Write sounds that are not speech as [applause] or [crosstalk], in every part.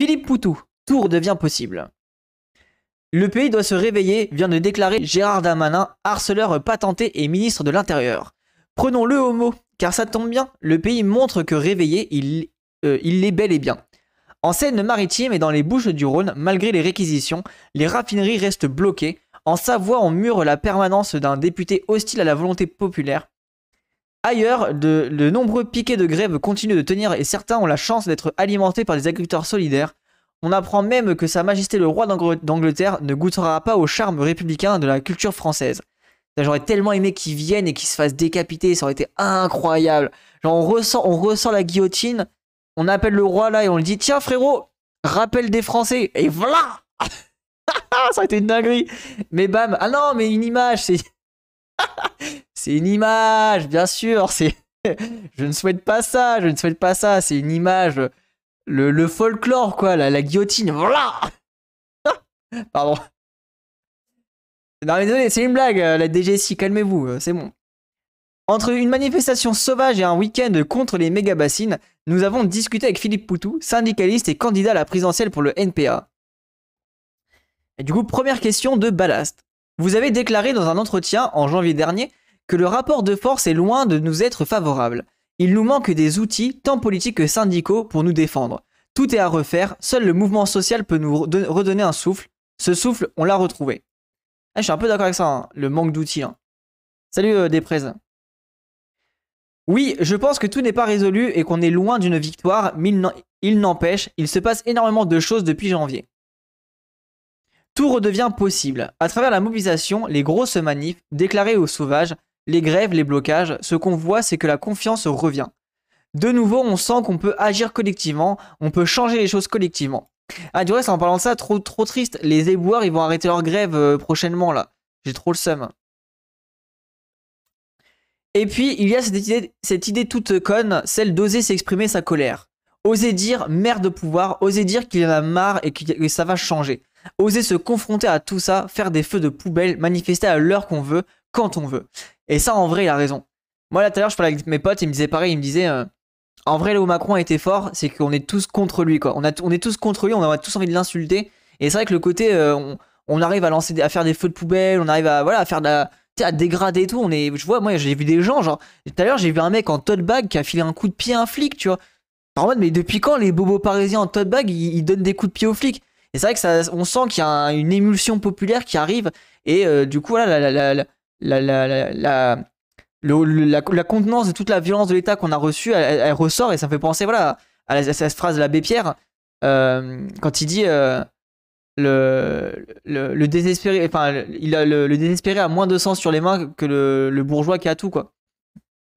Philippe Poutou, tour devient possible. Le pays doit se réveiller, vient de déclarer Gérard Damanin, harceleur patenté et ministre de l'Intérieur. Prenons-le au mot, car ça tombe bien, le pays montre que réveillé, il, euh, est l'est bel et bien. En Seine-Maritime et dans les Bouches du Rhône, malgré les réquisitions, les raffineries restent bloquées. En Savoie, on mure la permanence d'un député hostile à la volonté populaire. Ailleurs, de, nombreux piquets de grève continuent de tenir et certains ont la chance d'être alimentés par des agriculteurs solidaires. On apprend même que Sa Majesté le Roi d'Angleterre ne goûtera pas au charme républicain de la culture française. J'aurais tellement aimé qu'ils viennent et qu'ils se fassent décapiter, ça aurait été incroyable. Genre on ressent on ressent la guillotine, on appelle le roi là et on lui dit tiens frérot, rappelle des Français et voilà, [laughs] ça aurait été une dinguerie. Mais bam, ah non mais une image, c'est c'est une image, bien sûr. C'est, [laughs] je ne souhaite pas ça. Je ne souhaite pas ça. C'est une image. Le, folklore, quoi. La, la guillotine. Voilà. [laughs] Pardon. Non, mais désolé, c'est une blague. Euh, la DGSI, calmez-vous. Euh, c'est bon. Entre une manifestation sauvage et un week-end contre les méga-bassines, nous avons discuté avec Philippe Poutou, syndicaliste et candidat à la présidentielle pour le NPA. Et du coup, première question de ballast. Vous avez déclaré dans un entretien en janvier dernier que le rapport de force est loin de nous être favorable. Il nous manque des outils, tant politiques que syndicaux, pour nous défendre. Tout est à refaire, seul le mouvement social peut nous redonner un souffle. Ce souffle, on l'a retrouvé. Ah, je suis un peu d'accord avec ça, hein, le manque d'outils. Hein. Salut des euh, Desprez. Oui, je pense que tout n'est pas résolu et qu'on est loin d'une victoire, mais il n'empêche, il se passe énormément de choses depuis janvier. Tout redevient possible. À travers la mobilisation, les grosses manifs, déclarées aux sauvages, les grèves, les blocages, ce qu'on voit, c'est que la confiance revient. De nouveau, on sent qu'on peut agir collectivement, on peut changer les choses collectivement. Ah, du reste, en parlant de ça, trop, trop triste, les éboueurs, ils vont arrêter leur grève euh, prochainement, là. J'ai trop le seum. Et puis, il y a cette idée, cette idée toute conne, celle d'oser s'exprimer sa colère. Oser dire merde de pouvoir, oser dire qu'il en a marre et que ça va changer. Oser se confronter à tout ça, faire des feux de poubelle, manifester à l'heure qu'on veut, quand on veut. Et ça, en vrai, il a raison. Moi, là, tout à l'heure, je parlais avec mes potes, ils me disaient pareil, ils me disaient, euh, en vrai, là Macron a été fort, c'est qu'on est tous contre lui, quoi. On, a est tous contre lui, on a tous envie de l'insulter. Et c'est vrai que le côté, euh, on, arrive à lancer, à faire des feux de poubelle, on arrive à, voilà, à faire de à dégrader et tout. On est, je vois, moi, j'ai vu des gens, genre, tout à l'heure, j'ai vu un mec en tote bag qui a filé un coup de pied à un flic, tu vois. En mode, mais depuis quand les bobos parisiens en tote bag, ils, ils donnent des coups de pied aux flics et c'est vrai que on sent qu'il y a une émulsion populaire qui arrive. Et euh, du coup, là, la, la, la, la, contenance de toute la violence de l'État qu'on a reçue, elle, ressort et ça me fait penser voilà, à, cette phrase de l'abbé Pierre euh, quand il dit euh, le, le, désespéré, enfin, il a, le, désespéré a moins de sens sur les mains que le, le bourgeois qui a tout, quoi.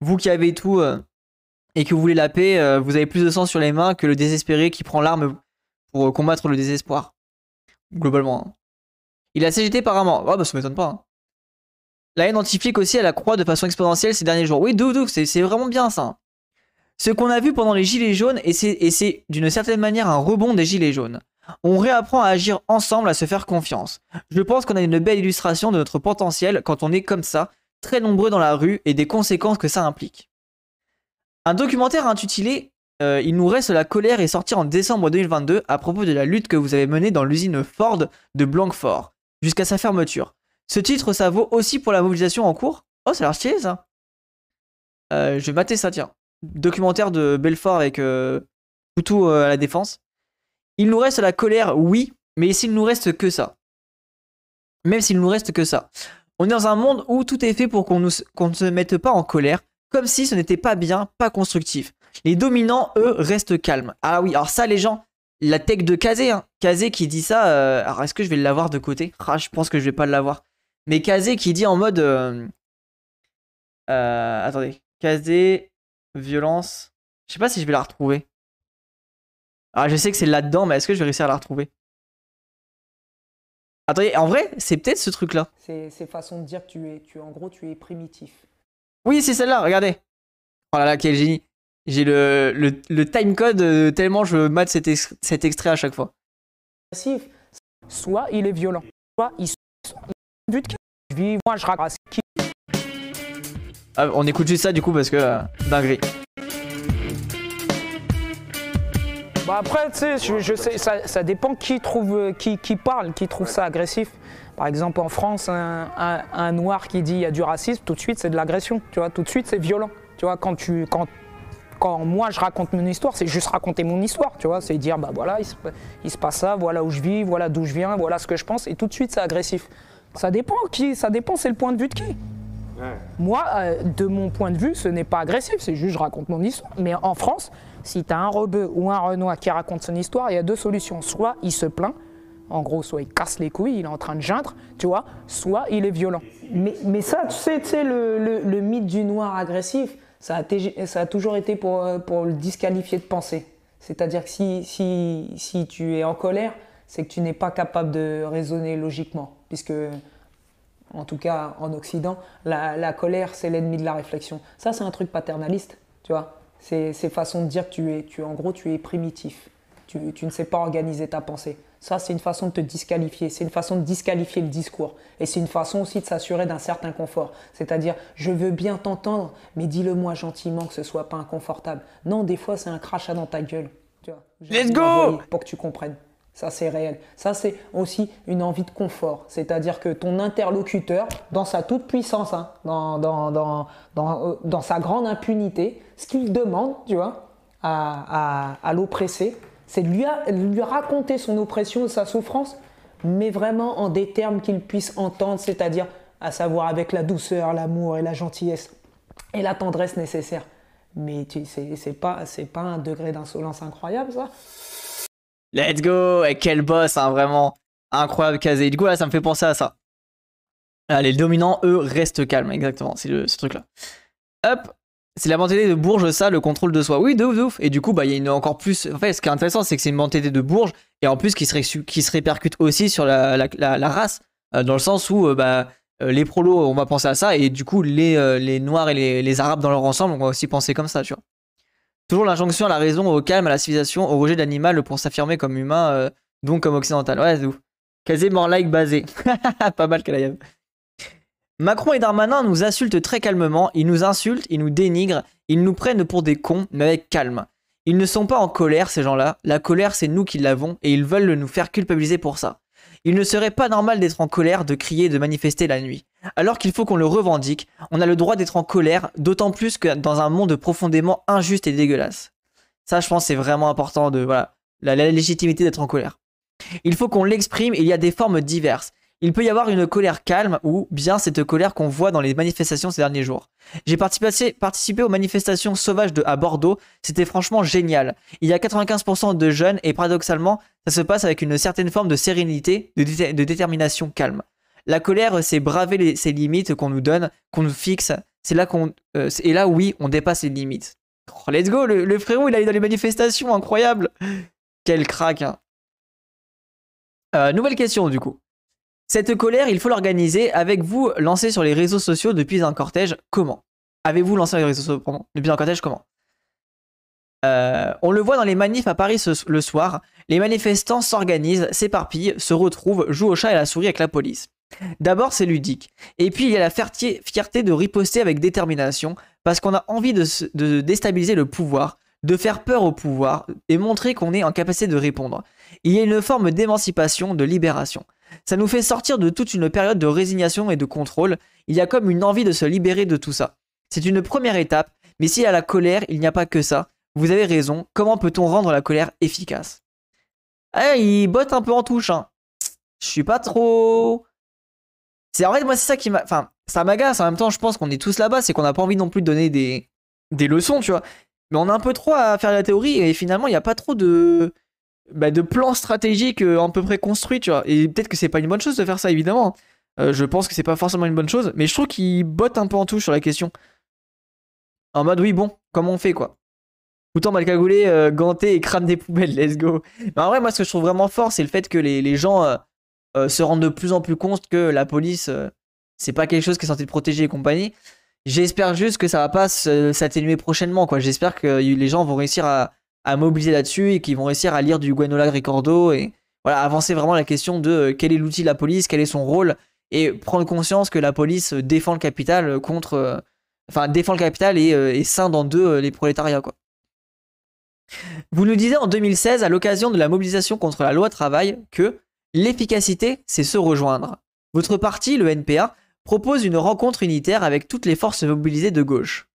Vous qui avez tout et que vous voulez la paix, vous avez plus de sens sur les mains que le désespéré qui prend l'arme pour euh, combattre le désespoir. Globalement. Hein. Il a CGT apparemment. Oh bah ça m'étonne pas. Hein. La haine anti à aussi, croix de façon exponentielle ces derniers jours. Oui, Doudou, c'est vraiment bien ça. Hein. Ce qu'on a vu pendant les Gilets jaunes, et c'est d'une certaine manière un rebond des Gilets jaunes. On réapprend à agir ensemble, à se faire confiance. Je pense qu'on a une belle illustration de notre potentiel quand on est comme ça, très nombreux dans la rue et des conséquences que ça implique. Un documentaire intitulé euh, il nous reste la colère et sortir en décembre 2022 à propos de la lutte que vous avez menée dans l'usine Ford de Blanquefort, jusqu'à sa fermeture. Ce titre, ça vaut aussi pour la mobilisation en cours Oh, ça a l'air ça euh, Je vais mater ça, tiens. Documentaire de Belfort avec euh, euh, à la défense. Il nous reste la colère, oui, mais s'il nous reste que ça. Même s'il nous reste que ça. On est dans un monde où tout est fait pour qu'on ne se mette pas en colère, comme si ce n'était pas bien, pas constructif. Les dominants, eux, restent calmes. Ah oui, alors ça, les gens, la tech de Kazé, hein. Kazé qui dit ça, euh, alors est-ce que je vais l'avoir de côté Ah, je pense que je vais pas l'avoir. Mais Kazé qui dit en mode. Euh, euh, attendez, Kazé, violence. Je sais pas si je vais la retrouver. Ah, je sais que c'est là-dedans, mais est-ce que je vais réussir à la retrouver Attendez, en vrai, c'est peut-être ce truc-là. C'est façon de dire que tu es, tu, en gros, tu es primitif. Oui, c'est celle-là, regardez. Oh là là, quel génie. J'ai le, le, le timecode euh, tellement je mate cet, cet extrait à chaque fois. Soit il est violent, soit il se. Moi je ah, on écoute juste ça du coup parce que euh, dinguerie. Bah, après, tu sais, je, sais, ça, ça, dépend qui trouve, euh, qui, parle, qui trouve ça agressif. Par exemple, en France, un, noir qui dit il y a du racisme, tout de suite c'est de l'agression, tu vois, tout de suite c'est violent. Tu vois, quand tu, quand quand moi je raconte mon histoire, c'est juste raconter mon histoire, tu vois. C'est dire, bah voilà, il se, passe ça, voilà où je vis, voilà d'où je viens, voilà ce que je pense, et tout de suite c'est agressif. Ça dépend qui, ça dépend, c'est le point de vue de qui. Moi, euh, de mon point de vue, ce n'est pas agressif, c'est juste je raconte mon histoire. Mais en France, si tu as un rebeu ou un renois qui raconte son histoire, il y a deux solutions. Soit il se plaint, en gros, soit il casse les couilles, il est en train de geindre, tu vois, soit il est violent. Mais, ça, tu sais, tu sais le mythe du noir agressif, ça a, toujours été euh, pour, le disqualifier de penser. C'est-à-dire que si, tu es en colère, c'est que tu n'es pas capable de raisonner logiquement, puisque, en tout cas en Occident, la, colère, c'est l'ennemi de la réflexion. Ça, c'est un truc paternaliste, tu vois. C'est façon de dire que tu es, tu, en gros, tu es primitif. tu ne sais pas organiser ta pensée. Ça, c'est une façon de te disqualifier. C'est une façon de disqualifier le discours. Et c'est une façon aussi de s'assurer d'un certain confort. C'est-à-dire, je veux bien t'entendre, mais dis-le-moi gentiment que ce soit pas inconfortable. Non, des fois, c'est un crachat dans ta gueule. Let's go Pour que tu comprennes. Ça, c'est réel. Ça, c'est aussi une envie de confort. C'est-à-dire que ton interlocuteur, dans sa toute puissance, hein, euh, dans, sa grande impunité, ce qu'il demande, tu vois, à, à l'oppressé, c'est lui, lui raconter son oppression sa souffrance, mais vraiment en des termes qu'il puisse entendre, c'est-à-dire à savoir avec la douceur, l'amour et la gentillesse et la tendresse nécessaire. Mais c'est pas, pas un degré d'insolence incroyable, ça Let's go Et quel boss, hein, vraiment Incroyable, Kazé. Du coup, ça me fait penser à ça. les dominants, eux, restent calmes, exactement, c'est ce truc-là. Hop, c'est la mentalité de Bourges, ça, le contrôle de soi. Oui, de ouf, de ouf. Et du coup, bah, il y a une encore plus. En fait, ce qui est intéressant, c'est que c'est une mentalité de Bourges, et en plus, qui se, qui se répercute aussi sur la, race, euh, dans le sens où, euh, bah, euh, les prolos, on va penser à ça, et du coup, les, les noirs et les, arabes dans leur ensemble, on va aussi penser comme ça, tu vois. Toujours l'injonction à la raison, au calme, à la civilisation, au rejet d'animal pour s'affirmer comme humain, donc comme occidental. Ouais, c'est ouf. Quasiment like basé. [laughs] Pas mal, Kalayam. Macron et Darmanin nous insultent très calmement, ils nous insultent, ils nous dénigrent, ils nous prennent pour des cons, mais avec calme. Ils ne sont pas en colère, ces gens-là. La colère, c'est nous qui l'avons, et ils veulent nous faire culpabiliser pour ça. Il ne serait pas normal d'être en colère, de crier, de manifester la nuit. Alors qu'il faut qu'on le revendique, on a le droit d'être en colère, d'autant plus que dans un monde profondément injuste et dégueulasse. Ça, je pense, c'est vraiment important de, voilà, la légitimité d'être en colère. Il faut qu'on l'exprime, il y a des formes diverses. Il peut y avoir une colère calme ou bien cette colère qu'on voit dans les manifestations ces derniers jours. J'ai participé, aux manifestations sauvages de, à Bordeaux, c'était franchement génial. Il y a 95% de jeunes et paradoxalement, ça se passe avec une certaine forme de sérénité, de, détermination calme. La colère, c'est braver les, ces limites qu'on nous donne, qu'on nous fixe. C'est là qu'on, euh, et là oui, on dépasse les limites. Oh, let's go, le, frérot, il eu dans les manifestations, incroyable. Quel crack. Hein. Euh, nouvelle question du coup. Cette colère, il faut l'organiser avec vous lancé sur les réseaux sociaux depuis un cortège. Comment Avez-vous lancé les réseaux sociaux depuis un cortège Comment euh, On le voit dans les manifs à Paris le soir. Les manifestants s'organisent, s'éparpillent, se retrouvent, jouent au chat et à la souris avec la police. D'abord, c'est ludique. Et puis, il y a la fierté de riposter avec détermination, parce qu'on a envie de, de déstabiliser le pouvoir, de faire peur au pouvoir et montrer qu'on est en capacité de répondre. Il y a une forme d'émancipation, de libération ça nous fait sortir de toute une période de résignation et de contrôle. Il y a comme une envie de se libérer de tout ça. C'est une première étape, mais s'il y a la colère, il n'y a pas que ça. Vous avez raison, comment peut-on rendre la colère efficace Ah, il botte un peu en touche, hein. Je suis pas trop... C'est en fait, moi, c'est ça qui m'a... Enfin, ça m'agace, en même temps, je pense qu'on est tous là-bas, c'est qu'on n'a pas envie non plus de donner des... des leçons, tu vois. Mais on a un peu trop à faire la théorie, et finalement, il n'y a pas trop de... Bah, de plans stratégiques à euh, peu près construits, tu vois. Et peut-être que c'est pas une bonne chose de faire ça, évidemment. Euh, je pense que c'est pas forcément une bonne chose, mais je trouve qu'il botte un peu en touche sur la question. En mode, oui, bon, comment on fait, quoi Autant mal euh, ganté et crame des poubelles, [laughs] let's go. Mais en vrai, moi, ce que je trouve vraiment fort, c'est le fait que les, les gens se rendent de plus en plus compte que la police, c'est pas quelque chose qui est censé protéger et compagnie. J'espère juste que ça va pas s'atténuer prochainement, quoi. J'espère que les gens vont réussir à, à mobiliser là-dessus et qui vont réussir à lire du Guenola Ricordo et voilà, avancer vraiment la question de euh, quel est l'outil de la police, quel est son rôle et prendre conscience que la police euh, défend le capital euh, contre. Enfin, défend le capital et, et scinde en deux les prolétariats, quoi. Vous nous disiez en 2016, à l'occasion de la mobilisation contre la loi travail, que l'efficacité, c'est se rejoindre. Votre parti, le NPA, propose une rencontre unitaire avec toutes les forces mobilisées de gauche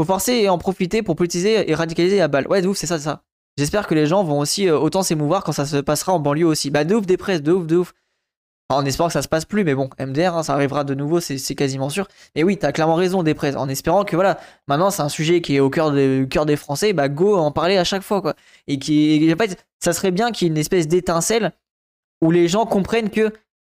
faut forcer et en profiter pour politiser et radicaliser la balle. Ouais, de ouf, c'est ça, ça. J'espère que les gens vont aussi euh, autant s'émouvoir quand ça se passera en banlieue aussi. Bah, de ouf, des presses, de ouf, de ouf. En espérant que ça se passe plus, mais bon, MDR, hein, ça arrivera de nouveau, c'est quasiment sûr. Et oui, t'as clairement raison, des En espérant que voilà, maintenant c'est un sujet qui est au cœur, des cœur des Français, bah go en parler à chaque fois, quoi. Et qui, en fait, ça serait bien qu'il y ait une espèce d'étincelle où les gens comprennent que,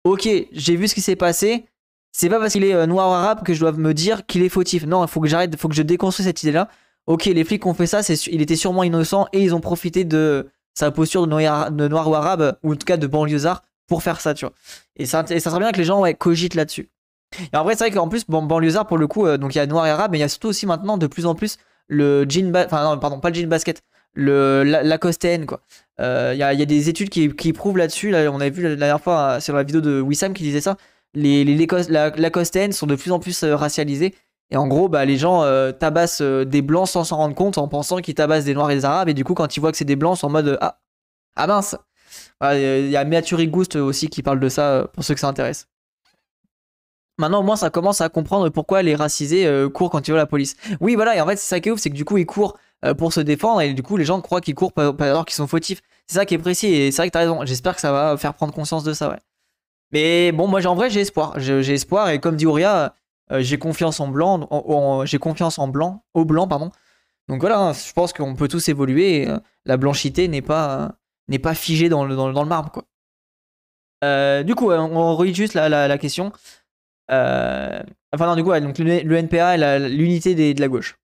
ok, j'ai vu ce qui s'est passé, c'est pas parce qu'il est euh, noir ou arabe que je dois me dire qu'il est fautif. Non, il faut que j'arrête, faut que je déconstruise cette idée-là. Ok, les flics ont fait ça, il était sûrement innocent et ils ont profité de sa posture de noir, ou arabe, ou en tout cas de banlieusard, pour faire ça, tu vois. Et ça, serait bien que les gens ouais, cogitent là-dessus. Et en vrai, c'est vrai qu'en plus, bon, banlieusard, pour le coup, euh, donc il y a noir et arabe, mais il y a surtout aussi maintenant de plus en plus le jean, enfin non, pardon, pas le jean basket, le la, quoi. Euh, il y, a, des études qui, prouvent là-dessus, on avait vu la, dernière fois sur la vidéo de Wissam qui disait ça, les, les, les la, la sont de plus en plus euh, racialisés. Et en gros, bah, les gens euh, tabassent euh, des blancs sans s'en rendre compte en pensant qu'ils tabassent des noirs et des arabes. Et du coup, quand ils voient que c'est des blancs, ils sont en mode ah, ah mince Il y a Maturi Ghost aussi qui parle de ça pour ceux que ça intéresse. Maintenant, au moins, ça commence à comprendre pourquoi les racisés courent quand ils voient la police. Oui, voilà, et en fait, c'est ça qui est ouf, c'est que du coup, ils courent pour se défendre et du coup, les gens croient qu'ils courent alors qu'ils sont fautifs. C'est ça qui est précis et c'est vrai que t'as raison. J'espère que ça va faire prendre conscience de ça, ouais. Mais bon, moi, en vrai, j'ai espoir. J'ai espoir. Et comme dit uria euh, j'ai confiance en blanc. j'ai confiance en blanc, au blanc, pardon. Donc voilà, hein, je pense qu'on peut tous évoluer. Euh, la blanchité n'est pas, n'est pas figée dans le, dans marbre, quoi. Euh, du coup, on relit juste la, question. enfin, non, du coup, donc le, NPA et l'unité de la gauche.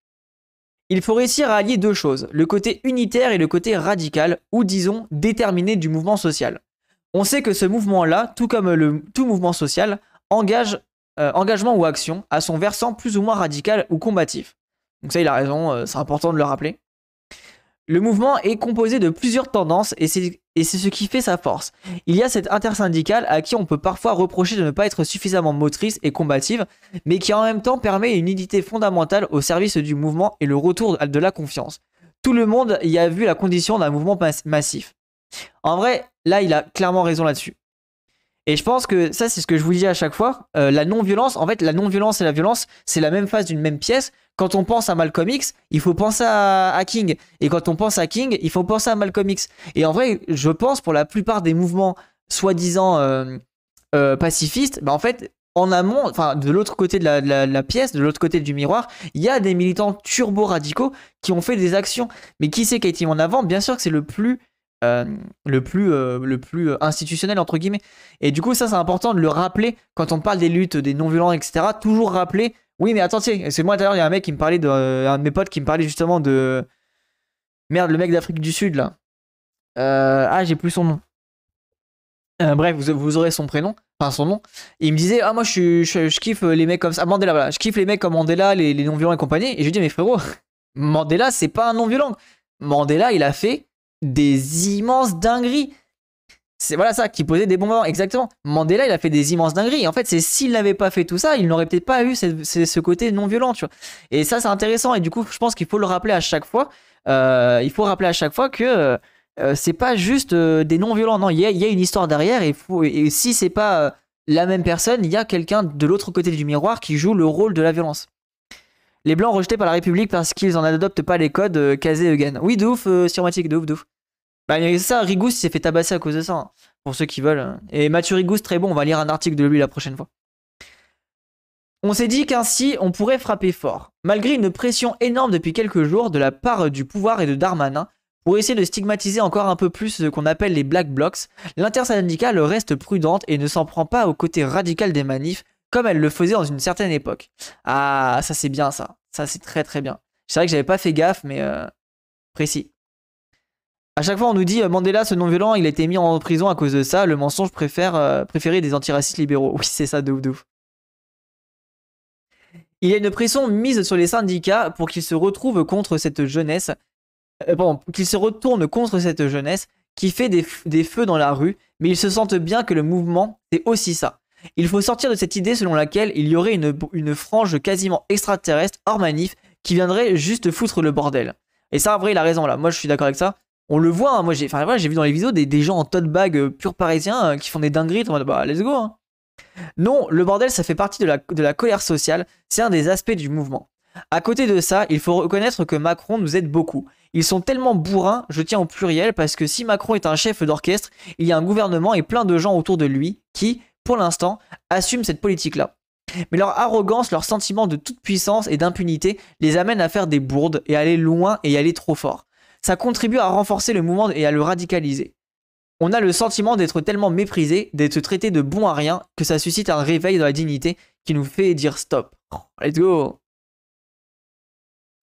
Il faut réussir à allier deux choses, le côté unitaire et le côté radical, ou disons déterminé du mouvement social. On sait que ce mouvement-là, tout comme le, tout mouvement social, engage euh, engagement ou action à son versant plus ou moins radical ou combatif. Donc ça, il a raison, euh, c'est important de le rappeler. Le mouvement est composé de plusieurs tendances et c'est ce qui fait sa force. Il y a cette intersyndicale à qui on peut parfois reprocher de ne pas être suffisamment motrice et combative, mais qui en même temps permet une unité fondamentale au service du mouvement et le retour de la confiance. Tout le monde y a vu la condition d'un mouvement massif. En vrai, là, il a clairement raison là-dessus. Et je pense que ça, c'est ce que je vous dis à chaque fois. Euh, la non-violence, en fait, la non-violence et la violence, c'est la même phase d'une même pièce. Quand on pense à Malcolm X, il faut penser à, King. Et quand on pense à King, il faut penser à Malcolm X. Et en vrai, je pense pour la plupart des mouvements soi-disant euh, euh, pacifistes, bah en fait, en amont, enfin de l'autre côté de la, pièce, de l'autre côté du miroir, il y a des militants turbo-radicaux qui ont fait des actions. Mais qui c'est qui a été en avant Bien sûr que c'est le plus euh, le plus, euh, le plus euh, institutionnel, entre guillemets. Et du coup, ça, c'est important de le rappeler quand on parle des luttes, des non-violents, etc. Toujours rappeler, oui, mais attendez, c'est moi l'heure il y a un mec qui me parlait, de, un de mes potes qui me parlait justement de. Merde, le mec d'Afrique du Sud, là. ah, j'ai plus son nom. bref, vous, aurez son prénom, enfin son nom. il me disait, ah moi je, je, kiffe les mecs comme ça. Mandela, voilà. Je kiffe les mecs comme Mandela, les, les non-violents et compagnie. Et je lui dis, mais frérot, Mandela, c'est pas un non-violent. Mandela, il a fait des immenses dingueries. C'est voilà ça, qui posait des bons exactement. Mandela, il a fait des immenses dingueries. en fait, c'est s'il n'avait pas fait tout ça, il n'aurait peut-être pas eu cette, ce côté non violent, Et ça, c'est intéressant. Et du coup, je pense qu'il faut le rappeler à chaque fois. Euh, il faut rappeler à chaque fois que euh, euh, c'est pas juste des non violents. Non, il y, a, une histoire derrière. Et, faut, et si c'est pas la même personne, il y a quelqu'un de l'autre côté du miroir qui joue le rôle de la violence. Les blancs rejetés par la République parce qu'ils en adoptent pas les codes casé again Oui, douf, ouf, douf douf bah, c'est ça, Rigous s'est fait tabasser à cause de ça, hein, pour ceux qui veulent. Et Mathieu Rigous, très bon, on va lire un article de lui la prochaine fois. On s'est dit qu'ainsi, on pourrait frapper fort, malgré une pression énorme depuis quelques jours de la part du pouvoir et de Darmanin, pour essayer de stigmatiser encore un peu plus ce qu'on appelle les Black Blocks, l'intersyndicale reste prudente et ne s'en prend pas au côté radical des manifs, comme elle le faisait dans une certaine époque. Ah, ça c'est bien ça. Ça c'est très très bien. C'est vrai que j'avais pas fait gaffe, mais euh, précis. À chaque fois, on nous dit euh, Mandela, ce non-violent, il a été mis en prison à cause de ça. Le mensonge préfère, euh, préféré des antiracistes libéraux. Oui, c'est ça, de ouf, Il y a une pression mise sur les syndicats pour qu'ils se retrouvent contre cette jeunesse, euh, pardon, bon, qu'ils se retournent contre cette jeunesse qui fait des, feux dans la rue, mais ils se sentent bien que le mouvement, c'est aussi ça. Il faut sortir de cette idée selon laquelle il y aurait une, une frange quasiment extraterrestre, hors manif, qui viendrait juste foutre le bordel. Et ça, en vrai, il a raison là. Moi, je suis d'accord avec ça on le voit. Hein, moi, j'ai, j'ai vu dans les vidéos des, gens en tote bag euh, pur parisien euh, qui font des dingueries. En mode, bah, let's go. Hein. Non, le bordel, ça fait partie de la, colère sociale. C'est un des aspects du mouvement. À côté de ça, il faut reconnaître que Macron nous aide beaucoup. Ils sont tellement bourrins, je tiens au pluriel, parce que si Macron est un chef d'orchestre, il y a un gouvernement et plein de gens autour de lui qui, pour l'instant, assument cette politique-là. Mais leur arrogance, leur sentiment de toute puissance et d'impunité les amènent à faire des bourdes et à aller loin et y aller trop fort ça contribue à renforcer le mouvement et à le radicaliser. On a le sentiment d'être tellement méprisé, d'être traité de bon à rien, que ça suscite un réveil dans la dignité qui nous fait dire stop. Oh, let's go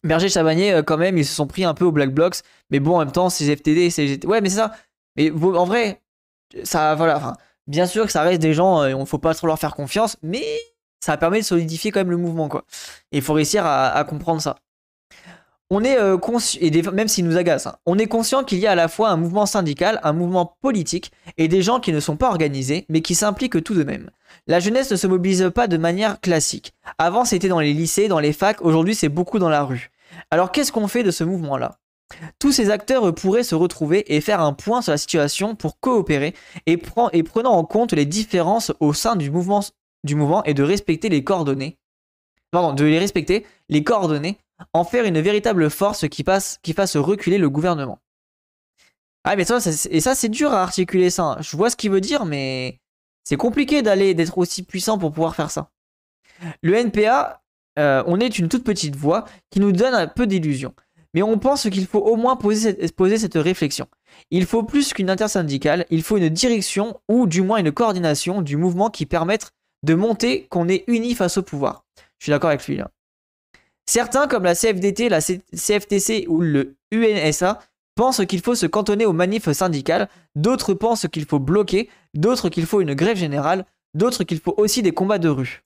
Berger Chabanier, euh, quand même, ils se sont pris un peu au Black Blocks, mais bon, en même temps, c'est FTD, c'est... Ouais, mais c'est ça. Mais en vrai, ça... Voilà, enfin... Bien sûr que ça reste des gens, euh, on ne faut pas trop leur faire confiance, mais ça permet de solidifier quand même le mouvement, quoi. Et il faut réussir à comprendre ça on est euh, conscient, et même s'il nous agace, hein, on est conscient qu'il y a à la fois un mouvement syndical, un mouvement politique et des gens qui ne sont pas organisés mais qui s'impliquent tout de même. La jeunesse ne se mobilise pas de manière classique. Avant c'était dans les lycées, dans les facs, aujourd'hui c'est beaucoup dans la rue. Alors qu'est-ce qu'on fait de ce mouvement-là tous ces acteurs pourraient se retrouver et faire un point sur la situation pour coopérer et, prenant en compte les différences au sein du mouvement, du mouvement et de respecter les coordonnées. de les respecter, les coordonnées en faire une véritable force qui, fasse reculer le gouvernement. Ah mais ça, et ça c'est dur à articuler ça. Je vois ce qu'il veut dire, mais c'est compliqué d'aller d'être aussi puissant pour pouvoir faire ça. Le NPA, euh, on est une toute petite voix qui nous donne un peu d'illusion. Mais on pense qu'il faut au moins poser cette, poser cette réflexion. Il faut plus qu'une intersyndicale, il faut une direction ou du moins une coordination du mouvement qui permette de monter qu'on est uni face au pouvoir. Je suis d'accord avec lui là. Hein. Certains, comme la CFDT, la CFTC ou le UNSA, pensent qu'il faut se cantonner aux manifs syndicales, d'autres pensent qu'il faut bloquer, d'autres qu'il faut une grève générale, d'autres qu'il faut aussi des combats de rue.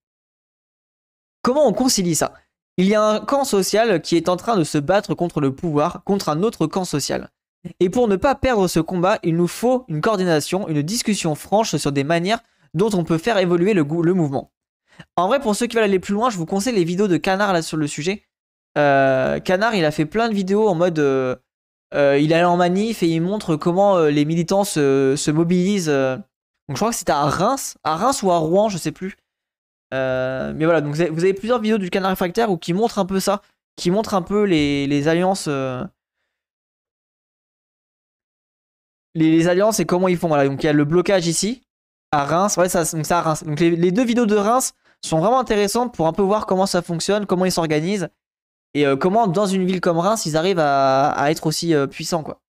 Comment on concilie ça Il y a un camp social qui est en train de se battre contre le pouvoir, contre un autre camp social. Et pour ne pas perdre ce combat, il nous faut une coordination, une discussion franche sur des manières dont on peut faire évoluer le mouvement. En vrai, pour ceux qui veulent aller plus loin, je vous conseille les vidéos de Canard là sur le sujet. Euh, Canard, il a fait plein de vidéos en mode. Euh, euh, il allait en manif et il montre comment les militants se, mobilisent. Donc je crois que c'était à Reims, à Reims ou à Rouen, je sais plus. mais voilà, donc vous avez, plusieurs vidéos du Canard réfractaire qui montrent un peu ça, qui montrent un peu les, alliances. Les, alliances et comment ils font. Voilà, donc il y a le blocage ici, à Reims. Ouais, ça, donc à Reims. Donc les deux vidéos de Reims sont vraiment intéressantes pour un peu voir comment ça fonctionne, comment ils s'organisent et euh, comment dans une ville comme Reims ils arrivent à, être aussi euh, puissants quoi.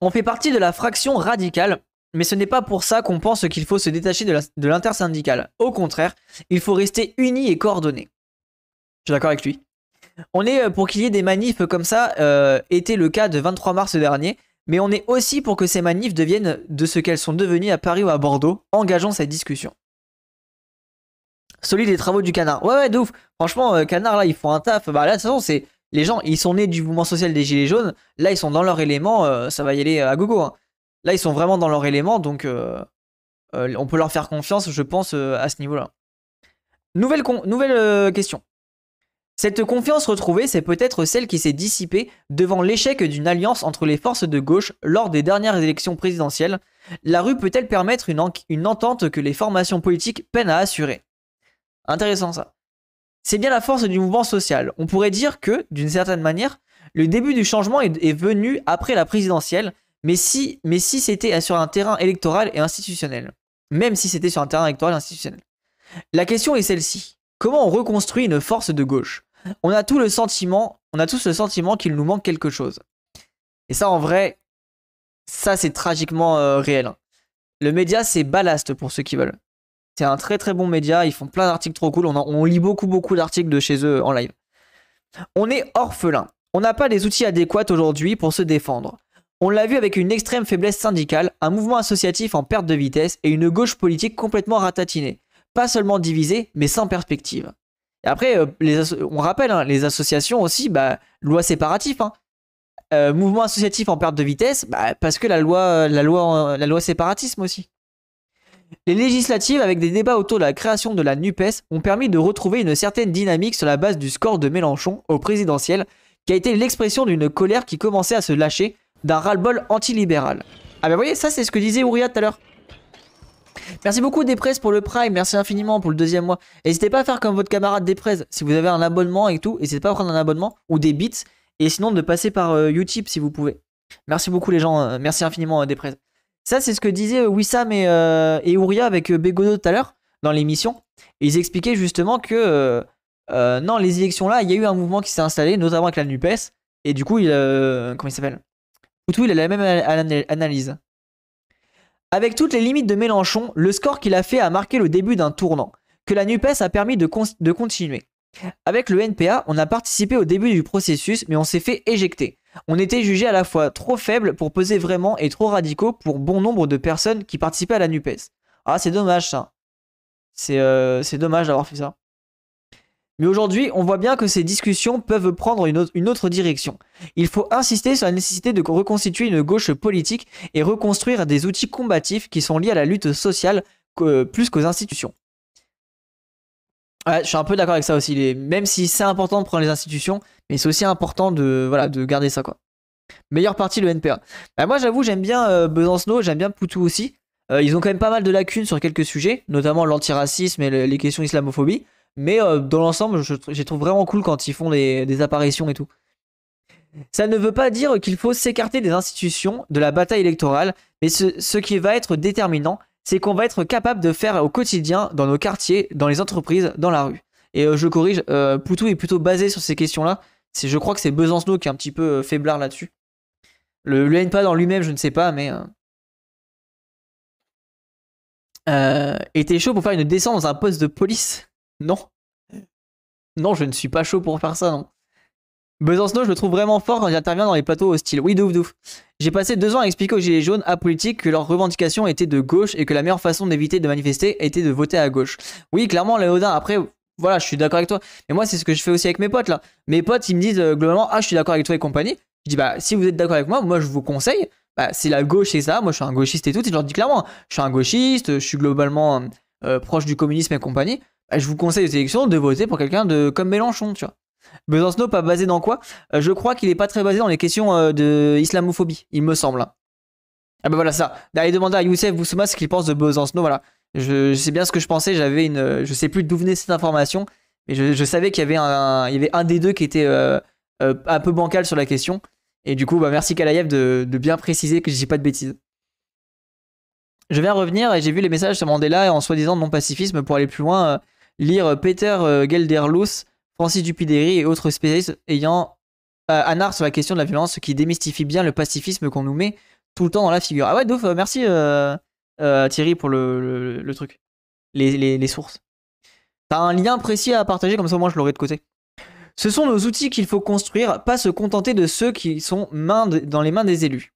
On fait partie de la fraction radicale, mais ce n'est pas pour ça qu'on pense qu'il faut se détacher de l'intersyndicale. Au contraire, il faut rester unis et coordonnés. Je suis d'accord avec lui. On est euh, pour qu'il y ait des manifs comme ça, était le cas de 23 mars dernier, mais on est aussi pour que ces manifs deviennent de ce qu'elles sont devenues à Paris ou à Bordeaux, engageant cette discussion. Solide les travaux du canard. Ouais, ouais, de ouf. Franchement, euh, canard, là, ils font un taf. Bah, là, de toute façon, c'est. Les gens, ils sont nés du mouvement social des Gilets jaunes. Là, ils sont dans leur élément. Euh, ça va y aller euh, à gogo. Hein. Là, ils sont vraiment dans leur élément. Donc, on peut leur faire confiance, je pense, à ce niveau-là. Nouvelle question. Cette confiance retrouvée, c'est peut-être celle qui s'est dissipée devant l'échec d'une alliance entre les forces de gauche lors des dernières élections présidentielles. La rue peut-elle permettre une, entente que les formations politiques peinent à assurer Intéressant ça. C'est bien la force du mouvement social. On pourrait dire que, d'une certaine manière, le début du changement est, venu après la présidentielle, mais si, mais si c'était sur un terrain électoral et institutionnel. Même si c'était sur un terrain électoral et institutionnel. La question est celle-ci. Comment on reconstruit une force de gauche on a tout le sentiment, on a tous le sentiment qu'il nous manque quelque chose. Et ça, en vrai, ça, c'est tragiquement euh, réel. Le média, c'est ballast pour ceux qui veulent. C'est un très très bon média, ils font plein d'articles trop cool, on, on lit beaucoup beaucoup d'articles de chez eux en live. On est orphelin, on n'a pas les outils adéquats aujourd'hui pour se défendre. On l'a vu avec une extrême faiblesse syndicale, un mouvement associatif en perte de vitesse et une gauche politique complètement ratatinée. Pas seulement divisée, mais sans perspective. Et après, euh, on rappelle, hein, les associations aussi, bah, loi séparatif. Hein. Euh, mouvement associatif en perte de vitesse, bah, parce que la loi, la, loi, séparatisme aussi. Les législatives, avec des débats autour de la création de la NUPES, ont permis de retrouver une certaine dynamique sur la base du score de Mélenchon au présidentiel, qui a été l'expression d'une colère qui commençait à se lâcher, d'un ras-le-bol antilibéral. Ah ben vous voyez, ça c'est ce que disait Ouria tout à l'heure. Merci beaucoup Dépresse pour le Prime, merci infiniment pour le deuxième mois. N'hésitez pas à faire comme votre camarade Dépresse, si vous avez un abonnement et tout, n'hésitez pas à prendre un abonnement ou des bits, et sinon de passer par YouTube euh, Utip si vous pouvez. Merci beaucoup les gens, euh, merci infiniment euh, Dépresse. Ça c'est ce que disaient Wissam et, Ouria avec Begodo tout à l'heure dans l'émission. Ils expliquaient justement que non, les élections là, il y a eu un mouvement qui s'est installé, notamment avec la NUPES, et du coup il... comment il s'appelle il a la même analyse. Avec toutes les limites de Mélenchon, le score qu'il a fait a marqué le début d'un tournant, que la NUPES a permis de, continuer. Avec le NPA, on a participé au début du processus, mais on s'est fait éjecter. On était jugé à la fois trop faible pour peser vraiment et trop radicaux pour bon nombre de personnes qui participaient à la NUPES. Ah, c'est dommage ça. C'est euh, dommage d'avoir fait ça. Mais aujourd'hui, on voit bien que ces discussions peuvent prendre une autre, direction. Il faut insister sur la nécessité de reconstituer une gauche politique et reconstruire des outils combatifs qui sont liés à la lutte sociale plus qu'aux institutions. Ouais, je suis un peu d'accord avec ça aussi. même si c'est important de prendre les institutions, mais c'est aussi important de, voilà, de garder ça. Quoi. Meilleure partie, le NPA. Bah, moi, j'avoue, j'aime bien euh, Besancenot, j'aime bien Poutou aussi. Euh, ils ont quand même pas mal de lacunes sur quelques sujets, notamment l'antiracisme et les questions islamophobie. Mais euh, dans l'ensemble, je, les trouve vraiment cool quand ils font des, apparitions et tout. Ça ne veut pas dire qu'il faut s'écarter des institutions, de la bataille électorale, mais ce, qui va être déterminant, c'est qu'on va être capable de faire au quotidien, dans nos quartiers, dans les entreprises, dans la rue. Et euh, je corrige, euh, Poutou est plutôt basé sur ces questions-là. je crois que c'est Besancenot qui est un petit peu faiblard là-dessus. Le, NPA dans lui-même, je ne sais pas, mais. était chaud pour faire une descente dans un poste de police non. Non, je ne suis pas chaud pour faire ça, non. Besançon, je le trouve vraiment fort quand j'interviens dans les plateaux hostiles. Oui, douf, douf. J'ai passé deux ans à expliquer aux Gilets jaunes à que leurs revendications étaient de gauche et que la meilleure façon d'éviter de manifester était de voter à gauche. Oui, clairement, Léodin, après, voilà, je suis d'accord avec toi. Mais moi, c'est ce que je fais aussi avec mes potes, là. Mes potes, ils me disent euh, globalement, ah, je suis d'accord avec toi et compagnie. Je dis, bah, si vous êtes d'accord avec moi, moi, je vous conseille. Bah, c'est la gauche, et ça. Moi, je suis un gauchiste et tout. Et je leur dis clairement, je suis un gauchiste, je suis globalement euh, proche du communisme et compagnie. Euh, je vous conseille aux élections de voter pour quelqu'un de comme Mélenchon, tu vois. Besancenot, pas basé dans quoi euh, Je crois qu'il est pas très basé dans les questions euh, de islamophobie, il me semble. Hein. Ah ben voilà ça. D'aller demander à Youssef Boussouma ce qu'il pense de Besancenot, voilà. Je, sais bien ce que je pensais, j'avais une, je sais plus d'où venait cette information, mais je, savais qu'il y avait un, y avait un des deux qui était un peu bancal sur la question. Et du coup, bah merci Kalayev de, bien préciser que je dis pas de bêtises. Je viens revenir et j'ai vu les messages sur Mandela en soi-disant non-pacifisme pour aller plus loin lire Peter euh, Gelderloos, Francis Dupideri et autres spécialistes ayant un euh, art sur la question de la violence, qui démystifie bien le pacifisme qu'on nous met tout le temps dans la figure. Ah ouais, Dof, euh, merci Thierry pour le, truc. Les, sources. T'as un lien précis à partager, comme ça moi je l'aurai de côté. Ce sont nos outils qu'il faut construire, pas se contenter de ceux qui sont main dans les mains des élus.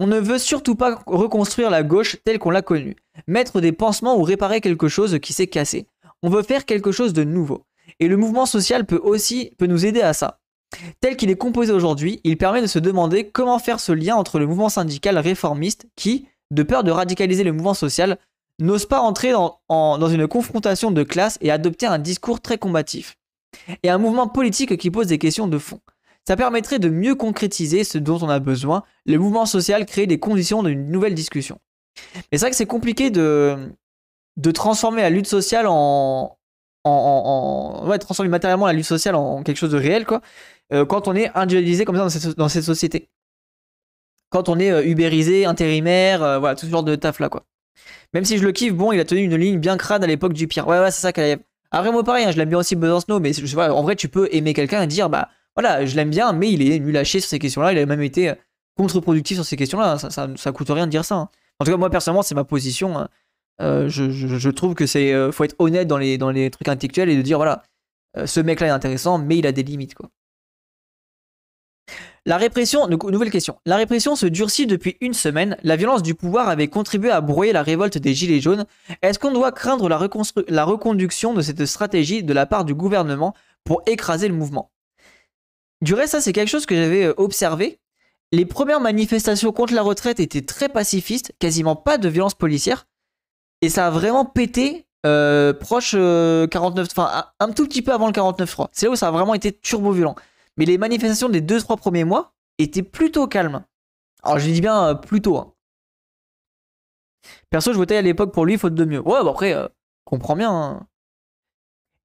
On ne veut surtout pas reconstruire la gauche telle qu'on l'a connue, mettre des pansements ou réparer quelque chose qui s'est cassé. On veut faire quelque chose de nouveau. Et le mouvement social peut aussi peut nous aider à ça. Tel qu'il est composé aujourd'hui, il permet de se demander comment faire ce lien entre le mouvement syndical réformiste qui, de peur de radicaliser le mouvement social, n'ose pas entrer dans, une confrontation de classe et adopter un discours très combatif. Et un mouvement politique qui pose des questions de fond. Ça permettrait de mieux concrétiser ce dont on a besoin, le mouvement social créer des conditions d'une nouvelle discussion. Mais c'est vrai que c'est compliqué de, de transformer la lutte sociale en, en, en, ouais, transformer matériellement la lutte sociale en, quelque chose de réel, quoi, euh, quand on est individualisé comme ça dans cette, dans cette société. Quand on est uberisé euh, ubérisé, intérimaire, euh, voilà, tout ce genre de taf là, quoi. Même si je le kiffe, bon, il a tenu une ligne bien crade à l'époque du pire. Ouais, ouais, c'est ça qu'elle avait. Après, moi, pareil, hein, je l'aime bien aussi, Besancenot, mais je vois en vrai, tu peux aimer quelqu'un et dire, bah, voilà, je l'aime bien, mais il est nul à chier sur ces questions-là, il a même été contre-productif sur ces questions-là, hein. ça, ça, coûte rien de dire ça. Hein. En tout cas, moi, personnellement, c'est ma position. Euh, je, trouve que c'est euh, faut être honnête dans les, dans les trucs intellectuels et de dire voilà, euh, ce mec-là est intéressant, mais il a des limites quoi. La répression, nouvelle question. La répression se durcit depuis une semaine. La violence du pouvoir avait contribué à brouiller la révolte des Gilets jaunes. Est-ce qu'on doit craindre la, la, reconduction de cette stratégie de la part du gouvernement pour écraser le mouvement Du reste, ça c'est quelque chose que j'avais observé. Les premières manifestations contre la retraite étaient très pacifistes, quasiment pas de violence policière. Et ça a vraiment pété euh, proche 49, euh, enfin un, tout petit peu avant le 49-3. C'est là où ça a vraiment été turbo-violent. Mais les manifestations des deux, trois premiers mois étaient plutôt calmes. Alors je dis bien euh, plutôt. Hein. Perso, je votais à l'époque pour lui, faute de mieux. Ouais, bah après, après, comprends bien. Hein.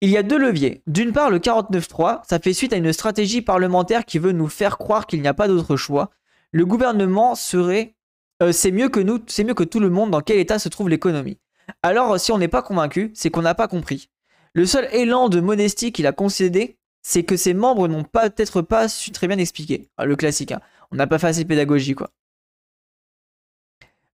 Il y a deux leviers. D'une part, le 49-3, ça fait suite à une stratégie parlementaire qui veut nous faire croire qu'il n'y a pas d'autre choix. Le gouvernement serait euh, c'est mieux que nous, c'est mieux que tout le monde dans quel état se trouve l'économie. Alors si on n'est pas convaincu, c'est qu'on n'a pas compris. Le seul élan de modestie qu'il a concédé, c'est que ses membres n'ont peut-être pas su très bien expliquer. Ah, le classique, hein. on n'a pas fait assez de pédagogie quoi.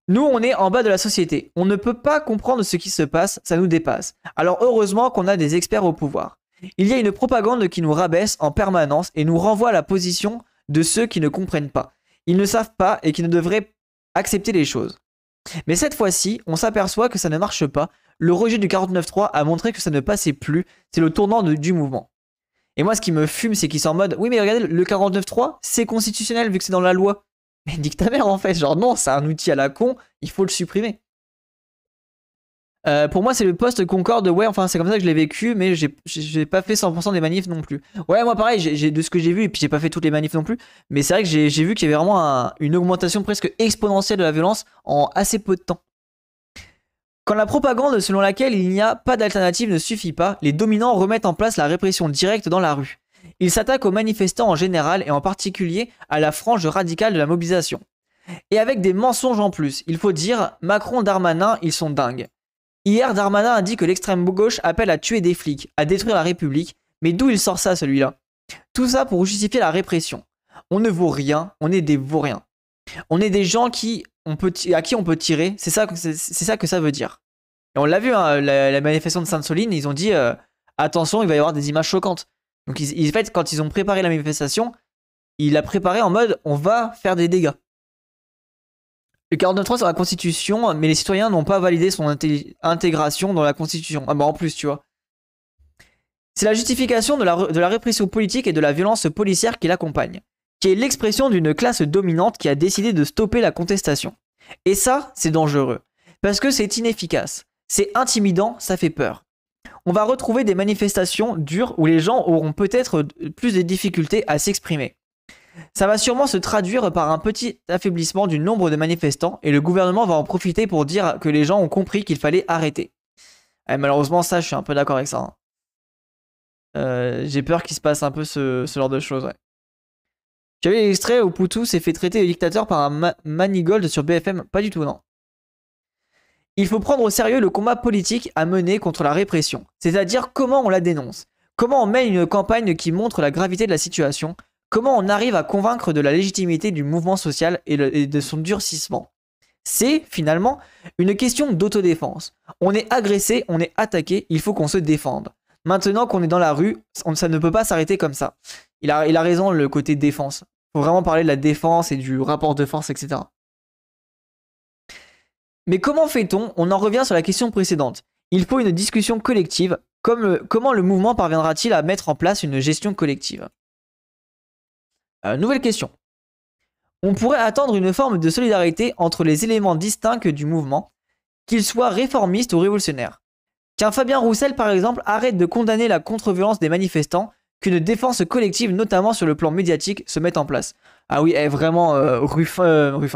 Nous, on est en bas de la société. On ne peut pas comprendre ce qui se passe, ça nous dépasse. Alors heureusement qu'on a des experts au pouvoir. Il y a une propagande qui nous rabaisse en permanence et nous renvoie à la position de ceux qui ne comprennent pas. Ils ne savent pas et qui ne devraient accepter les choses. Mais cette fois-ci, on s'aperçoit que ça ne marche pas. Le rejet du 49.3 a montré que ça ne passait plus. C'est le tournant du mouvement. Et moi, ce qui me fume, c'est qu'ils sont en mode Oui, mais regardez, le 49.3, c'est constitutionnel vu que c'est dans la loi. Mais que ta mère en fait, genre non, c'est un outil à la con, il faut le supprimer. Euh, pour moi, c'est le poste Concorde. Ouais, enfin, c'est comme ça que je l'ai vécu, mais j'ai pas fait 100% des manifs non plus. Ouais, moi, pareil, j'ai de ce que j'ai vu, et puis j'ai pas fait toutes les manifs non plus. Mais c'est vrai que j'ai vu qu'il y avait vraiment une augmentation presque exponentielle de la violence en assez peu de temps. Quand la propagande selon laquelle il n'y a pas d'alternative ne suffit pas, les dominants remettent en place la répression directe dans la rue. Ils s'attaquent aux manifestants en général et en particulier à la frange radicale de la mobilisation. Et avec des mensonges en plus, il faut dire Macron, Darmanin, ils sont dingues. Hier, Darmanin a dit que l'extrême gauche appelle à tuer des flics, à détruire la République, mais d'où il sort ça celui-là Tout ça pour justifier la répression. On ne vaut rien, on est des vauriens. On est des gens qui, on peut, à qui on peut tirer, c'est ça, c'est ça que ça veut dire. Et on l'a vu, hein, la, manifestation de Sainte-Soline, ils ont dit euh, attention, il va y avoir des images choquantes. Donc, ils, en fait, quand ils ont préparé la manifestation, ils l'ont préparé en mode on va faire des dégâts. Le 49.3 sur la Constitution, mais les citoyens n'ont pas validé son intégration dans la Constitution. Ah bah en plus, tu vois. C'est la justification de la, répression politique et de la violence policière qui l'accompagne, qui est l'expression d'une classe dominante qui a décidé de stopper la contestation. Et ça, c'est dangereux, parce que c'est inefficace, c'est intimidant, ça fait peur. On va retrouver des manifestations dures où les gens auront peut-être plus de difficultés à s'exprimer. Ça va sûrement se traduire par un petit affaiblissement du nombre de manifestants et le gouvernement va en profiter pour dire que les gens ont compris qu'il fallait arrêter. Eh, malheureusement, ça, je suis un peu d'accord avec ça. Hein. Euh, j'ai peur qu'il se passe un peu ce, genre de choses, as vu l'extrait où Poutou s'est fait traiter de dictateur par un manigold sur BFM. Pas du tout, non. Il faut prendre au sérieux le combat politique à mener contre la répression, c'est-à-dire comment on la dénonce, comment on mène une campagne qui montre la gravité de la situation, Comment on arrive à convaincre de la légitimité du mouvement social et, de son durcissement C'est finalement une question d'autodéfense. On est agressé, on est attaqué, il faut qu'on se défende. Maintenant qu'on est dans la rue, ça ne peut pas s'arrêter comme ça. Il a, raison le côté défense. Il faut vraiment parler de la défense et du rapport de force, etc. Mais comment fait-on On en revient sur la question précédente. Il faut une discussion collective. comment le mouvement parviendra-t-il à mettre en place une gestion collective euh, nouvelle question. On pourrait attendre une forme de solidarité entre les éléments distincts du mouvement, qu'ils soient réformistes ou révolutionnaires. Qu'un Fabien Roussel, par exemple, arrête de condamner la contre-violence des manifestants, qu'une défense collective, notamment sur le plan médiatique, se mette en place. Ah oui, eh, vraiment, euh, Ruffin, euh,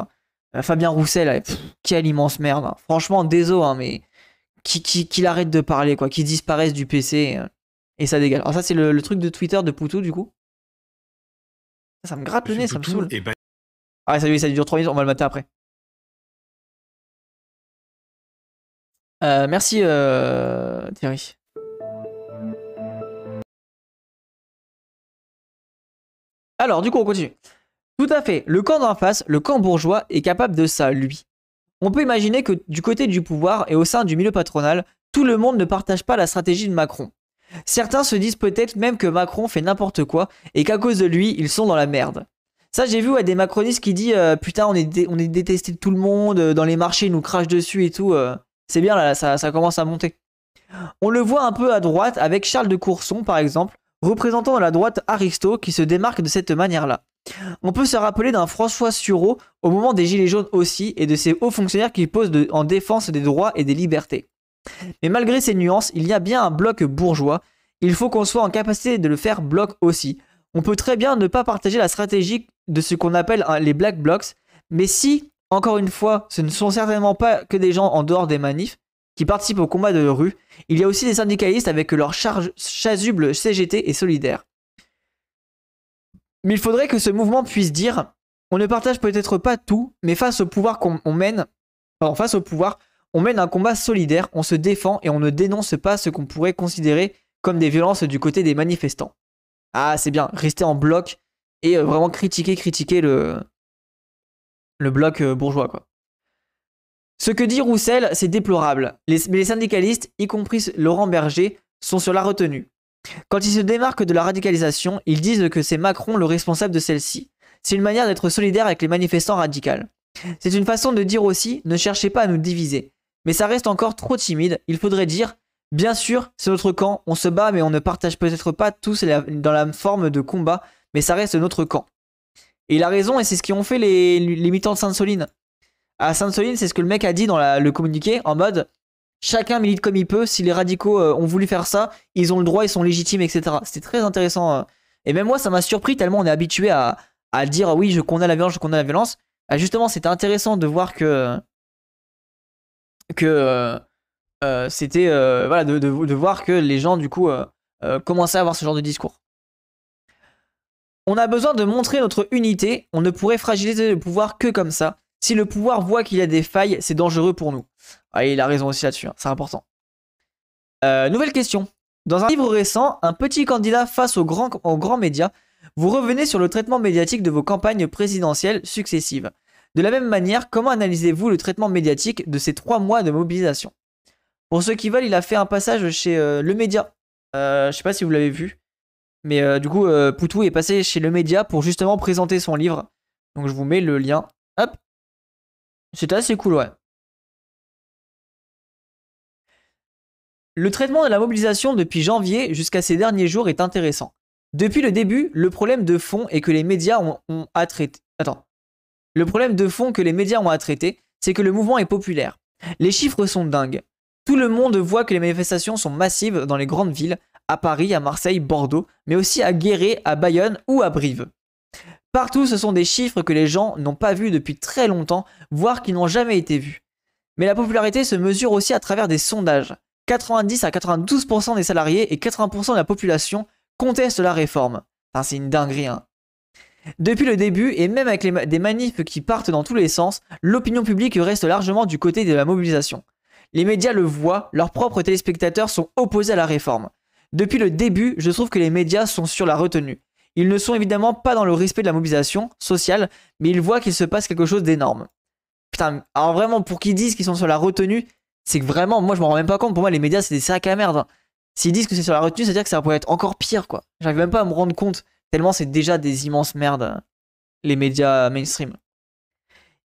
Fabien Roussel, eh, quelle immense merde. Hein. Franchement, désolé, hein, mais qu'il qui, qui arrête de parler, quoi, qu'il disparaisse du PC et ça dégage. Alors ça, c'est le, le, truc de Twitter de Poutou, du coup. Ça me gratte le nez, ça me saoule. Ah, ça, ça dure 3 minutes, on va le mater après. Euh, merci euh, Thierry. Alors, du coup, on continue. Tout à fait. Le camp d'en face, le camp bourgeois, est capable de ça, lui. On peut imaginer que du côté du pouvoir et au sein du milieu patronal, tout le monde ne partage pas la stratégie de Macron. Certains se disent peut-être même que Macron fait n'importe quoi et qu'à cause de lui, ils sont dans la merde. Ça, j'ai vu à des macronistes qui disent euh, Putain, on est, détesté de tout le monde, euh, dans les marchés, ils nous crachent dessus et tout. Euh. C'est bien, là, ça, commence à monter. On le voit un peu à droite avec Charles de Courson, par exemple, représentant à la droite Aristo, qui se démarque de cette manière-là. On peut se rappeler d'un François Sureau au moment des Gilets jaunes aussi, et de ses hauts fonctionnaires qui posent en défense des droits et des libertés. Mais malgré ces nuances, il y a bien un bloc bourgeois. Il faut qu'on soit en capacité de le faire bloc aussi. On peut très bien ne pas partager la stratégie de ce qu'on appelle les black blocs, mais si, encore une fois, ce ne sont certainement pas que des gens en dehors des manifs qui participent au combat de rue, il y a aussi des syndicalistes avec leurs charges chasuble CGT et solidaires Mais il faudrait que ce mouvement puisse dire on ne partage peut-être pas tout, mais face au pouvoir qu'on mène, enfin face au pouvoir, on mène un combat solidaire, on se défend et on ne dénonce pas ce qu'on pourrait considérer comme des violences du côté des manifestants. Ah, c'est bien, rester en bloc et euh, vraiment critiquer, critiquer le, le bloc euh, bourgeois, quoi. Ce que dit Roussel, c'est déplorable, les, mais les syndicalistes, y compris Laurent Berger, sont sur la retenue. Quand ils se démarquent de la radicalisation, ils disent que c'est Macron le responsable de celle-ci. C'est une manière d'être solidaire avec les manifestants radicaux. C'est une façon de dire aussi ne cherchez pas à nous diviser mais ça reste encore trop timide. Il faudrait dire, bien sûr, c'est notre camp, on se bat, mais on ne partage peut-être pas tous dans la forme de combat, mais ça reste notre camp. Et il a raison, et c'est ce qu'ont fait les, militants de Sainte-Soline. À Sainte-Soline, c'est ce que le mec a dit dans le communiqué, en mode chacun milite comme il peut, si les radicaux euh, ont voulu faire ça, ils ont le droit, ils sont légitimes, etc. C'était très intéressant. Hein. Et même moi, ça m'a surpris tellement on est habitué à, à dire oui, je connais la violence, je condamne la violence. Ah, justement, c'était intéressant de voir que que euh, euh, c'était euh, voilà de, voir que les gens du coup commençaient à avoir ce genre de discours. On a besoin de montrer notre unité, on ne pourrait fragiliser le pouvoir que comme ça. Si le pouvoir voit qu'il y a des failles, c'est dangereux pour nous. Ah, il a raison aussi là-dessus, hein, c'est important. nouvelle question. Dans un livre récent, un petit candidat face aux grands, aux grands médias, vous revenez sur le traitement médiatique de vos campagnes présidentielles successives. De la même manière, comment analysez-vous le traitement médiatique de ces trois mois de mobilisation Pour ceux qui veulent, il a fait un passage chez euh, Le Média. Je euh, je sais pas si vous l'avez vu. Mais euh, du coup, Poutou est passé chez Le Média pour justement présenter son livre. Donc je vous mets le lien. Hop. c'est assez cool, ouais. Le traitement de la mobilisation depuis janvier jusqu'à ces derniers jours est intéressant. Depuis le début, le problème de fond est que les médias ont, ont à traiter. Attends. Le problème de fond que les médias ont à traiter, c'est que le mouvement est populaire. Les chiffres sont dingues. Tout le monde voit que les manifestations sont massives dans les grandes villes, à Paris, à Marseille, Bordeaux, mais aussi à Guéret, à Bayonne ou à Brive. Partout, ce sont des chiffres que les gens n'ont pas vus depuis très longtemps, voire qui n'ont jamais été vus. Mais la popularité se mesure aussi à travers des sondages. 90 à 92% des salariés et 80% de la population contestent la réforme. Enfin, c'est une dinguerie, hein. Depuis le début, et même avec des manifs qui partent dans tous les sens, l'opinion publique reste largement du côté de la mobilisation. Les médias le voient, leurs propres téléspectateurs sont opposés à la réforme. Depuis le début, je trouve que les médias sont sur la retenue. Ils ne sont évidemment pas dans le respect de la mobilisation sociale, mais ils voient qu'il se passe quelque chose d'énorme. Putain, alors vraiment, pour qu'ils disent qu'ils sont sur la retenue, c'est que vraiment, moi je m'en rends même pas compte, pour moi les médias c'est des sacs à merde. Hein. S'ils disent que c'est sur la retenue, c'est-à-dire que ça pourrait être encore pire, quoi. J'arrive même pas à me rendre compte. Tellement c'est déjà des immenses merdes, les médias mainstream.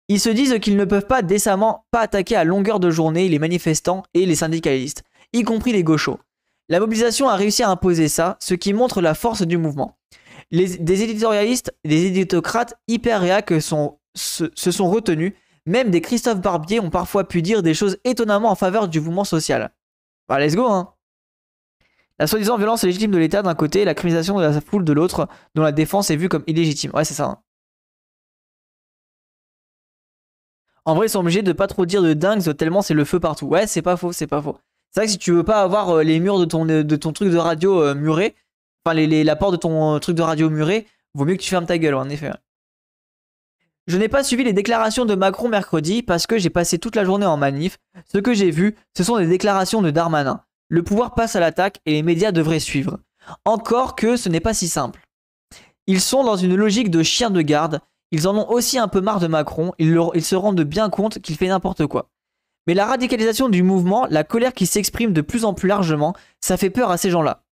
Ils se disent qu'ils ne peuvent pas décemment pas attaquer à longueur de journée les manifestants et les syndicalistes, y compris les gauchos. La mobilisation a réussi à imposer ça, ce qui montre la force du mouvement. des éditorialistes, des éditocrates hyper réac sont, se sont retenus, même des Christophe Barbier ont parfois pu dire des choses étonnamment en faveur du mouvement social. Bah let's go hein la soi-disant violence légitime de l'État d'un côté et la criminalisation de la foule de l'autre, dont la défense est vue comme illégitime. Ouais, c'est ça. Hein. En vrai, ils sont obligés de pas trop dire de dingues tellement c'est le feu partout. Ouais, c'est pas faux, c'est pas faux. C'est vrai que si tu veux pas avoir euh, les murs euh, de ton, truc de radio euh, murés, enfin les, la porte de ton truc de radio muré, vaut mieux que tu fermes ta gueule, en effet. Hein. Je n'ai pas suivi les déclarations de Macron mercredi parce que j'ai passé toute la journée en manif. Ce que j'ai vu, ce sont des déclarations de Darmanin. Le pouvoir passe à l'attaque et les médias devraient suivre. Encore que ce n'est pas si simple. Ils sont dans une logique de chien de garde, ils en ont aussi un peu marre de Macron, ils, ils se rendent bien compte qu'il fait n'importe quoi. Mais la radicalisation du mouvement, la colère qui s'exprime de plus en plus largement, ça fait peur à ces gens-là.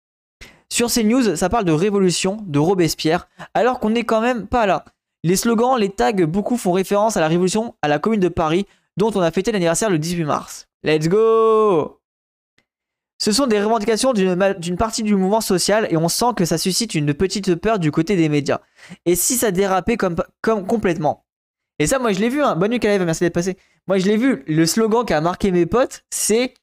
Sur ces news, ça parle de révolution, de Robespierre, alors qu'on n'est quand même pas là. Les slogans, les tags, beaucoup font référence à la révolution à la Commune de Paris, dont on a fêté l'anniversaire le 18 mars. Let's go ce sont des revendications d'une partie du mouvement social et on sent que ça suscite une petite peur du côté des médias. Et si ça dérapait comme, complètement Et ça, moi je l'ai vu, hein. bonne nuit Calève, merci d'être passé. Moi je l'ai vu, le slogan qui a marqué mes potes, c'est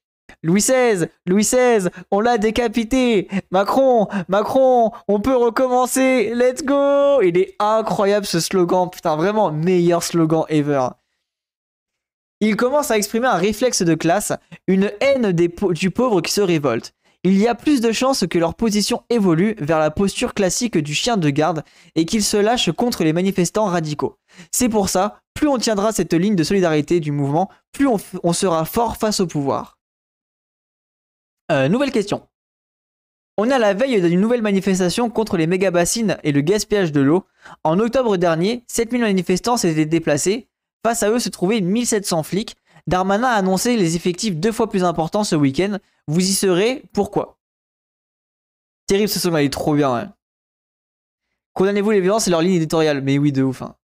Louis XVI, Louis XVI, on l'a décapité. Macron, Macron, on peut recommencer. Let's go. Il est incroyable ce slogan. Putain, vraiment meilleur slogan ever. Il commence à exprimer un réflexe de classe, une haine du pauvre qui se révolte. Il y a plus de chances que leur position évolue vers la posture classique du chien de garde et qu'ils se lâchent contre les manifestants radicaux. C'est pour ça, plus on tiendra cette ligne de solidarité du mouvement, plus on, sera fort face au pouvoir. Euh, nouvelle question. On est à la veille d'une nouvelle manifestation contre les méga-bassines et le gaspillage de l'eau. En octobre dernier, 7000 manifestants s'étaient déplacés, Face à eux se trouvaient 1700 flics. Darmanin a annoncé les effectifs deux fois plus importants ce week-end. Vous y serez, pourquoi Terrible ce sommet, il est trop bien. Hein. Condamnez-vous les violences et leur ligne éditoriale. Mais oui, de ouf. Hein.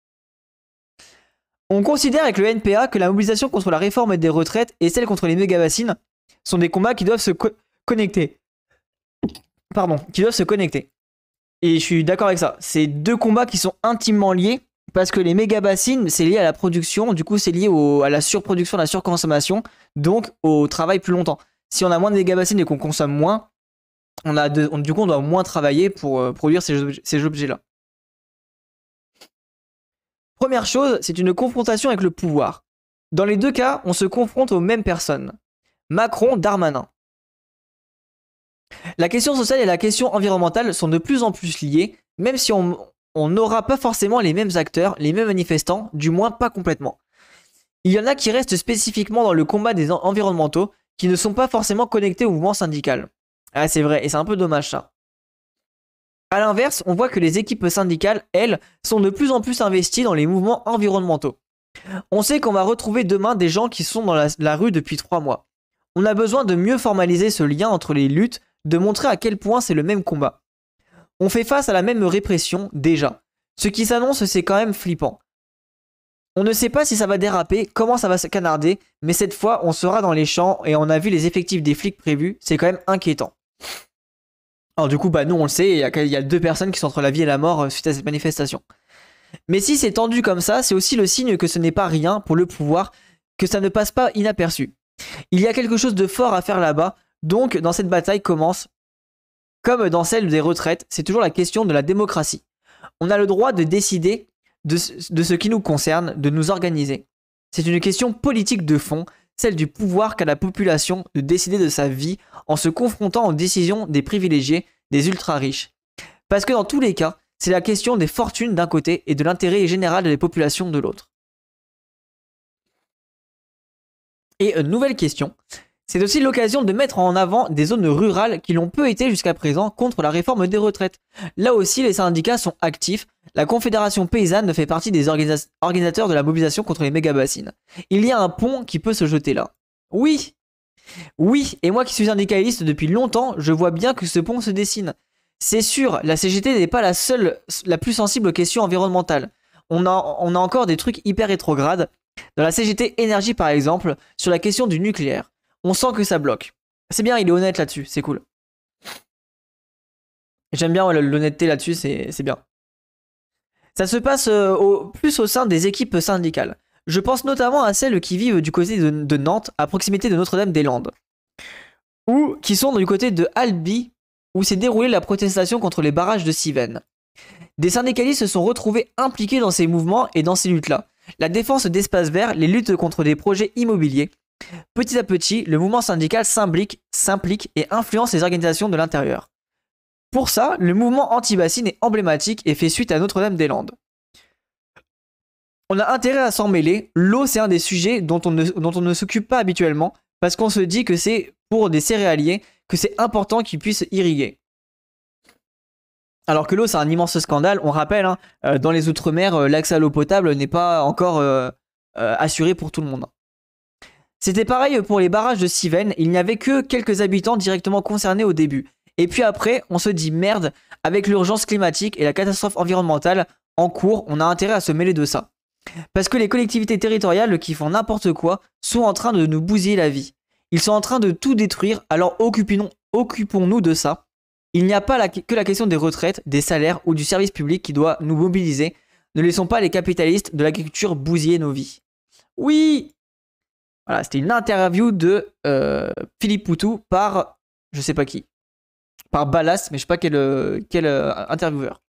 On considère avec le NPA que la mobilisation contre la réforme des retraites et celle contre les méga-bassines sont des combats qui doivent se connecter. Pardon, qui doivent se connecter. Et je suis d'accord avec ça. C'est deux combats qui sont intimement liés parce que les méga c'est lié à la production, du coup, c'est lié à la surproduction, à la surconsommation, donc au travail plus longtemps. Si on a moins de méga bassines et qu'on consomme moins, on a du coup, on doit moins travailler pour euh, produire ces objets-là. Première chose, c'est une confrontation avec le pouvoir. Dans les deux cas, on se confronte aux mêmes personnes. Macron, Darmanin. La question sociale et la question environnementale sont de plus en plus liées, même si on, on n'aura pas forcément les mêmes acteurs, les mêmes manifestants, du moins pas complètement. Il y en a qui restent spécifiquement dans le combat des environnementaux, qui ne sont pas forcément connectés au mouvement syndical. Ah c'est vrai, et c'est un peu dommage ça. A l'inverse, on voit que les équipes syndicales, elles, sont de plus en plus investies dans les mouvements environnementaux. On sait qu'on va retrouver demain des gens qui sont dans la, la rue depuis trois mois. On a besoin de mieux formaliser ce lien entre les luttes, de montrer à quel point c'est le même combat. On fait face à la même répression déjà. Ce qui s'annonce, c'est quand même flippant. On ne sait pas si ça va déraper, comment ça va se canarder, mais cette fois, on sera dans les champs et on a vu les effectifs des flics prévus, c'est quand même inquiétant. Alors du coup, bah nous on le sait, il y, y, a deux personnes qui sont entre la vie et la mort euh, suite à cette manifestation. Mais si c'est tendu comme ça, c'est aussi le signe que ce n'est pas rien pour le pouvoir, que ça ne passe pas inaperçu. Il y a quelque chose de fort à faire là-bas, donc dans cette bataille commence comme dans celle des retraites, c'est toujours la question de la démocratie. On a le droit de décider de, ce qui nous concerne, de nous organiser. C'est une question politique de fond, celle du pouvoir qu'a la population de décider de sa vie en se confrontant aux décisions des privilégiés, des ultra-riches. Parce que dans tous les cas, c'est la question des fortunes d'un côté et de l'intérêt général des populations de l'autre. Et une euh, nouvelle question, c'est aussi l'occasion de mettre en avant des zones rurales qui l'ont peu été jusqu'à présent contre la réforme des retraites. Là aussi, les syndicats sont actifs. La Confédération paysanne fait partie des organisateurs de la mobilisation contre les méga-bassines. Il y a un pont qui peut se jeter là. Oui Oui, et moi qui suis syndicaliste depuis longtemps, je vois bien que ce pont se dessine. C'est sûr, la CGT n'est pas la seule, la plus sensible aux questions environnementales. On a, on a encore des trucs hyper rétrogrades. Dans la CGT Énergie par exemple, sur la question du nucléaire on sent que ça bloque. C'est bien, il est honnête là-dessus, c'est cool. J'aime bien l'honnêteté là-dessus, c'est bien. Ça se passe euh, au, plus au sein des équipes syndicales. Je pense notamment à celles qui vivent du côté de, Nantes, à proximité de Notre-Dame-des-Landes, ou qui sont du côté de Albi, où s'est déroulée la protestation contre les barrages de Siven. Des syndicalistes se sont retrouvés impliqués dans ces mouvements et dans ces luttes-là. La défense d'espaces verts, les luttes contre des projets immobiliers, Petit à petit, le mouvement syndical s'implique, s'implique et influence les organisations de l'intérieur. Pour ça, le mouvement anti-bassine est emblématique et fait suite à Notre-Dame-des-Landes. On a intérêt à s'en mêler, l'eau c'est un des sujets dont on ne, s'occupe pas habituellement, parce qu'on se dit que c'est pour des céréaliers que c'est important qu'ils puissent irriguer. Alors que l'eau c'est un immense scandale, on rappelle, hein, euh, dans les Outre-mer, euh, l'accès à l'eau potable n'est pas encore euh, assuré pour tout le monde. C'était pareil pour les barrages de Siven, il n'y avait que quelques habitants directement concernés au début. Et puis après, on se dit merde, avec l'urgence climatique et la catastrophe environnementale en cours, on a intérêt à se mêler de ça. Parce que les collectivités territoriales qui font n'importe quoi sont en train de nous bousiller la vie. Ils sont en train de tout détruire, alors occupons-nous de ça. Il n'y a pas que la question des retraites, des salaires ou du service public qui doit nous mobiliser. Ne laissons pas les capitalistes de l'agriculture bousiller nos vies. Oui, voilà, c'était une interview de euh, Philippe Poutou par je sais pas qui. Par Ballas, mais je sais pas quel, euh, quel euh, intervieweur.